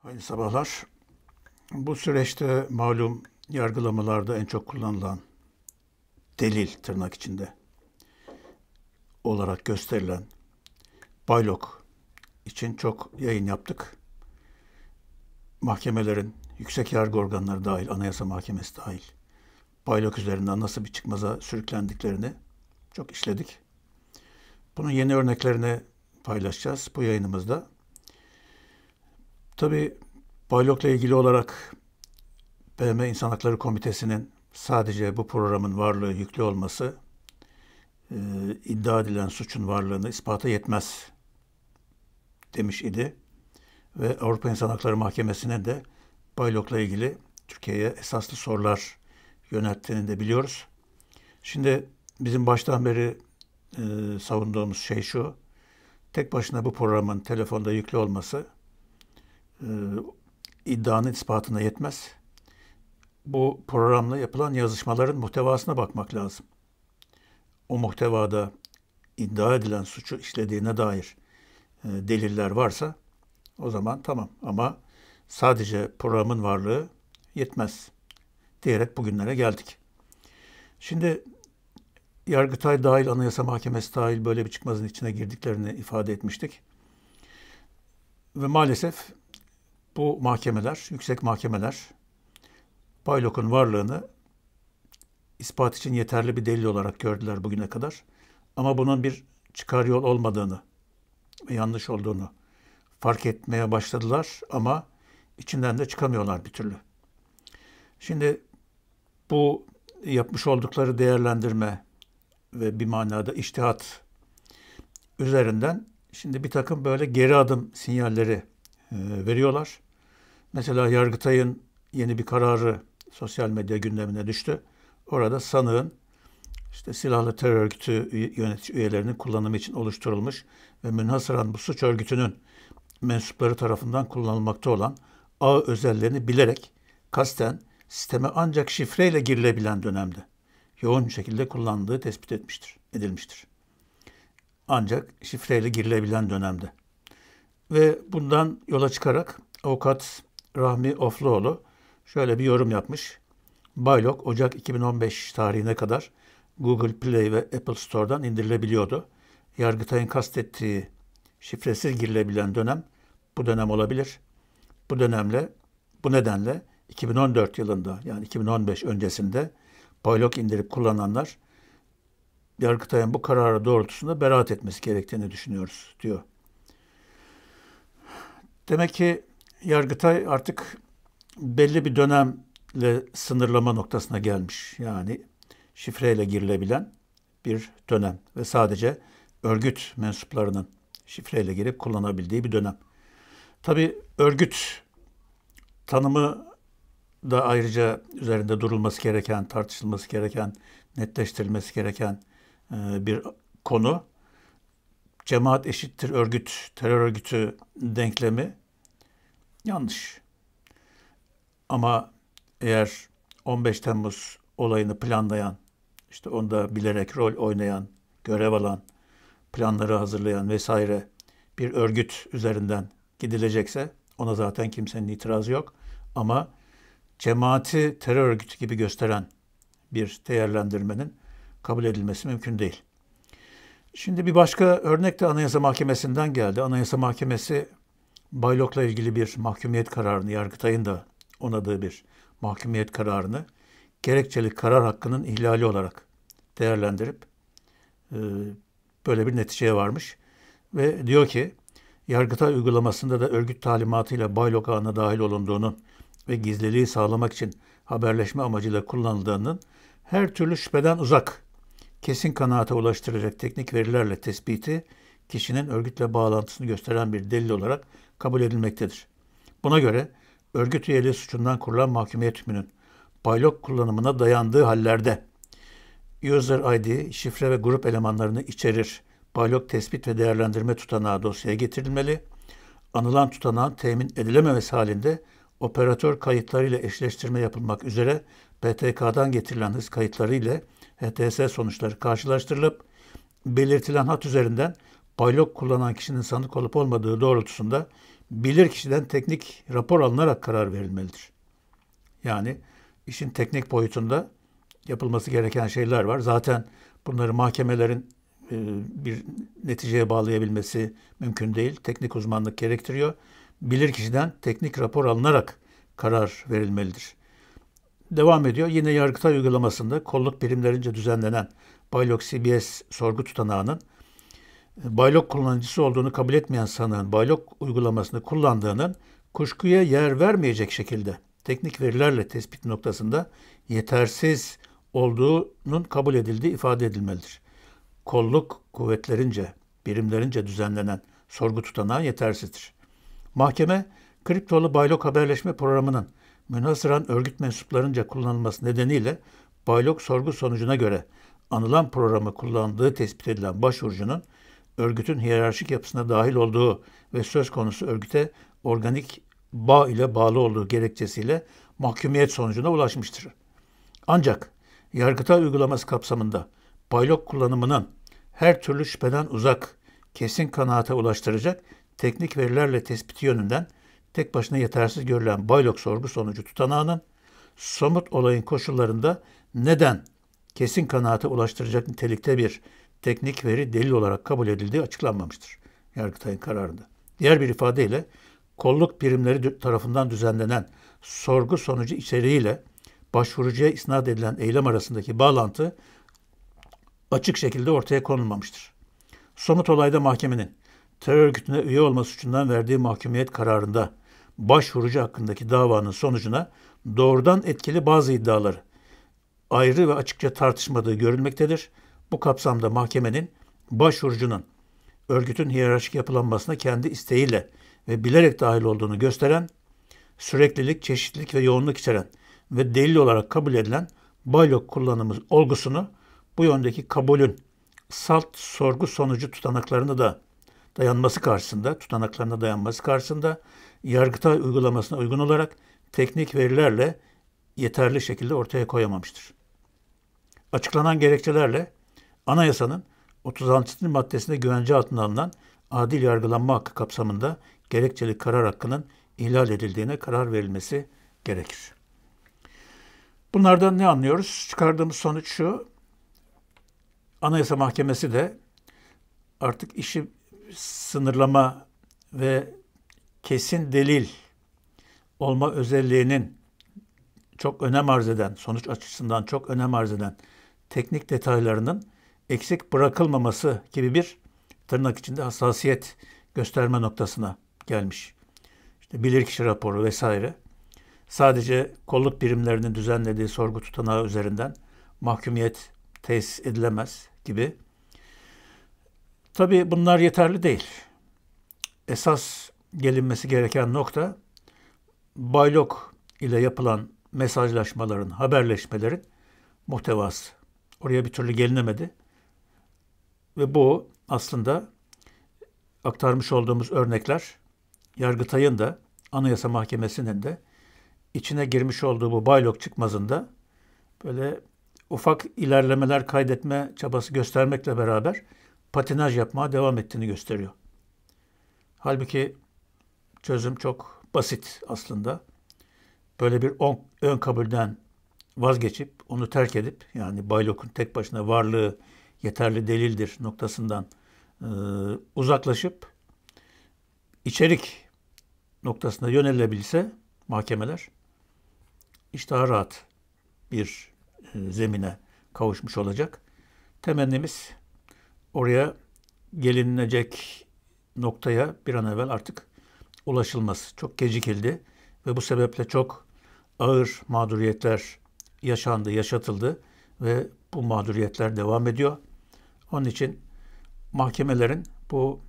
Hayırlı sabahlar. Bu süreçte malum yargılamalarda en çok kullanılan delil tırnak içinde olarak gösterilen baylok için çok yayın yaptık. Mahkemelerin, yüksek yargı organları dahil, anayasa mahkemesi dahil baylok üzerinden nasıl bir çıkmaza sürüklendiklerini çok işledik. Bunun yeni örneklerini paylaşacağız bu yayınımızda. Tabii Baylok'la ilgili olarak BM İnsan Hakları Komitesi'nin sadece bu programın varlığı yüklü olması e, iddia edilen suçun varlığını ispata yetmez demiş idi. Ve Avrupa İnsan Hakları Mahkemesi'ne de Baylok'la ilgili Türkiye'ye esaslı sorular yönelttiğini de biliyoruz. Şimdi bizim baştan beri e, savunduğumuz şey şu. Tek başına bu programın telefonda yüklü olması e, iddianın ispatına yetmez. Bu programla yapılan yazışmaların muhtevasına bakmak lazım. O muhtevada iddia edilen suçu işlediğine dair e, deliller varsa o zaman tamam ama sadece programın varlığı yetmez diyerek bugünlere geldik. Şimdi Yargıtay dahil, Anayasa Mahkemesi dahil böyle bir çıkmazın içine girdiklerini ifade etmiştik. Ve maalesef bu mahkemeler, yüksek mahkemeler Baylok'un varlığını ispat için yeterli bir delil olarak gördüler bugüne kadar. Ama bunun bir çıkar yol olmadığını ve yanlış olduğunu fark etmeye başladılar ama içinden de çıkamıyorlar bir türlü. Şimdi bu yapmış oldukları değerlendirme ve bir manada iştihat üzerinden şimdi bir takım böyle geri adım sinyalleri e, veriyorlar. Mesela Yargıtay'ın yeni bir kararı sosyal medya gündemine düştü. Orada sanığın işte silahlı terör örgütü yönetici üyelerinin kullanımı için oluşturulmuş ve münhasıran bu suç örgütünün mensupları tarafından kullanılmakta olan ağ özellerini bilerek kasten sisteme ancak şifreyle girilebilen dönemde yoğun şekilde kullandığı tespit etmiştir, edilmiştir. Ancak şifreyle girilebilen dönemde. Ve bundan yola çıkarak avukat Rahmi Ofluoğlu şöyle bir yorum yapmış. Baylok Ocak 2015 tarihine kadar Google Play ve Apple Store'dan indirilebiliyordu. Yargıtay'ın kastettiği şifresiz girilebilen dönem bu dönem olabilir. Bu dönemle bu nedenle 2014 yılında yani 2015 öncesinde Baylok indirip kullananlar Yargıtay'ın bu kararı doğrultusunda beraat etmesi gerektiğini düşünüyoruz diyor. Demek ki Yargıtay artık belli bir dönemle sınırlama noktasına gelmiş. Yani şifreyle girilebilen bir dönem ve sadece örgüt mensuplarının şifreyle girip kullanabildiği bir dönem. Tabi örgüt tanımı da ayrıca üzerinde durulması gereken, tartışılması gereken, netleştirilmesi gereken e, bir konu cemaat eşittir örgüt, terör örgütü denklemi yanlış. Ama eğer 15 Temmuz olayını planlayan, işte onda bilerek rol oynayan, görev alan, planları hazırlayan vesaire bir örgüt üzerinden gidilecekse ona zaten kimsenin itirazı yok. Ama cemaati terör örgütü gibi gösteren bir değerlendirmenin kabul edilmesi mümkün değil. Şimdi bir başka örnek de Anayasa Mahkemesi'nden geldi. Anayasa Mahkemesi Baylok'la ilgili bir mahkumiyet kararını, Yargıtay'ın da onadığı bir mahkumiyet kararını gerekçeli karar hakkının ihlali olarak değerlendirip e, böyle bir neticeye varmış. Ve diyor ki Yargıtay uygulamasında da örgüt talimatıyla Baylok ağına dahil olunduğunun ve gizliliği sağlamak için haberleşme amacıyla kullanıldığının her türlü şüpheden uzak kesin kanaate ulaştıracak teknik verilerle tespiti kişinin örgütle bağlantısını gösteren bir delil olarak kabul edilmektedir. Buna göre örgüt üyeliği suçundan kurulan mahkumiyet hükmünün paylok kullanımına dayandığı hallerde user ID, şifre ve grup elemanlarını içerir. Paylok tespit ve değerlendirme tutanağı dosyaya getirilmeli. Anılan tutanağın temin edilememesi halinde operatör kayıtlarıyla eşleştirme yapılmak üzere BTK'dan getirilen hız kayıtları ile HTS sonuçları karşılaştırılıp belirtilen hat üzerinden paylok kullanan kişinin sanık olup olmadığı doğrultusunda bilir kişiden teknik rapor alınarak karar verilmelidir. Yani işin teknik boyutunda yapılması gereken şeyler var. Zaten bunları mahkemelerin e, bir neticeye bağlayabilmesi mümkün değil. Teknik uzmanlık gerektiriyor. Bilir kişiden teknik rapor alınarak karar verilmelidir. Devam ediyor. Yine Yargıtay uygulamasında kolluk birimlerince düzenlenen Baylok CBS sorgu tutanağının e, Baylok kullanıcısı olduğunu kabul etmeyen sanığın Baylok uygulamasını kullandığının kuşkuya yer vermeyecek şekilde teknik verilerle tespit noktasında yetersiz olduğunun kabul edildiği ifade edilmelidir. Kolluk kuvvetlerince, birimlerince düzenlenen sorgu tutanağı yetersizdir. Mahkeme, kriptolu baylok haberleşme programının Münasıran örgüt mensuplarınca kullanılması nedeniyle Baylok sorgu sonucuna göre anılan programı kullandığı tespit edilen başvurucunun örgütün hiyerarşik yapısına dahil olduğu ve söz konusu örgüte organik bağ ile bağlı olduğu gerekçesiyle mahkumiyet sonucuna ulaşmıştır. Ancak yargıta uygulaması kapsamında baylok kullanımının her türlü şüpheden uzak, kesin kanaate ulaştıracak teknik verilerle tespiti yönünden tek başına yetersiz görülen Baylock sorgu sonucu tutanağının somut olayın koşullarında neden kesin kanaate ulaştıracak nitelikte bir teknik veri delil olarak kabul edildiği açıklanmamıştır Yargıtay'ın kararında. Diğer bir ifadeyle kolluk birimleri tarafından düzenlenen sorgu sonucu içeriğiyle başvurucuya isnat edilen eylem arasındaki bağlantı açık şekilde ortaya konulmamıştır. Somut olayda mahkemenin terör örgütüne üye olma suçundan verdiği mahkumiyet kararında başvurucu hakkındaki davanın sonucuna doğrudan etkili bazı iddialar ayrı ve açıkça tartışmadığı görülmektedir. Bu kapsamda mahkemenin başvurucunun örgütün hiyerarşik yapılanmasına kendi isteğiyle ve bilerek dahil olduğunu gösteren, süreklilik, çeşitlilik ve yoğunluk içeren ve delil olarak kabul edilen baylok kullanımı olgusunu bu yöndeki kabulün salt sorgu sonucu tutanaklarını da dayanması karşısında, tutanaklarına dayanması karşısında yargıta uygulamasına uygun olarak teknik verilerle yeterli şekilde ortaya koyamamıştır. Açıklanan gerekçelerle anayasanın 36. maddesinde güvence altına alınan adil yargılanma hakkı kapsamında gerekçeli karar hakkının ihlal edildiğine karar verilmesi gerekir. Bunlardan ne anlıyoruz? Çıkardığımız sonuç şu. Anayasa Mahkemesi de artık işi sınırlama ve kesin delil olma özelliğinin çok önem arz eden, sonuç açısından çok önem arz eden teknik detaylarının eksik bırakılmaması gibi bir tırnak içinde hassasiyet gösterme noktasına gelmiş. İşte bilirkişi raporu vesaire sadece kolluk birimlerinin düzenlediği sorgu tutanağı üzerinden mahkumiyet tesis edilemez gibi Tabi bunlar yeterli değil. Esas gelinmesi gereken nokta baylok ile yapılan mesajlaşmaların, haberleşmelerin muhtevası. Oraya bir türlü gelinemedi. Ve bu aslında aktarmış olduğumuz örnekler Yargıtay'ın da Anayasa Mahkemesi'nin de içine girmiş olduğu bu baylok çıkmazında böyle ufak ilerlemeler kaydetme çabası göstermekle beraber patinaj yapmaya devam ettiğini gösteriyor. Halbuki çözüm çok basit aslında. Böyle bir on, ön kabulden vazgeçip, onu terk edip, yani Baylok'un tek başına varlığı yeterli delildir noktasından e, uzaklaşıp, içerik noktasına yönelilebilse mahkemeler, iş daha rahat bir e, zemine kavuşmuş olacak. Temennimiz oraya gelinecek noktaya bir an evvel artık ulaşılmaz, çok gecikildi ve bu sebeple çok ağır mağduriyetler yaşandı, yaşatıldı ve bu mağduriyetler devam ediyor. Onun için mahkemelerin bu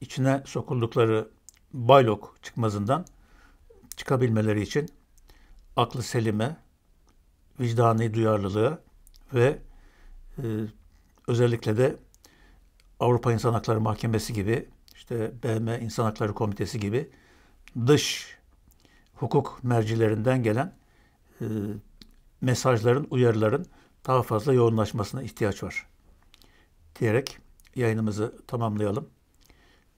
içine sokuldukları baylok çıkmazından çıkabilmeleri için aklı selime, vicdani duyarlılığı ve e, özellikle de Avrupa İnsan Hakları Mahkemesi gibi, işte BM İnsan Hakları Komitesi gibi dış hukuk mercilerinden gelen e, mesajların, uyarıların daha fazla yoğunlaşmasına ihtiyaç var diyerek yayınımızı tamamlayalım.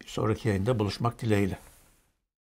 Bir sonraki yayında buluşmak dileğiyle.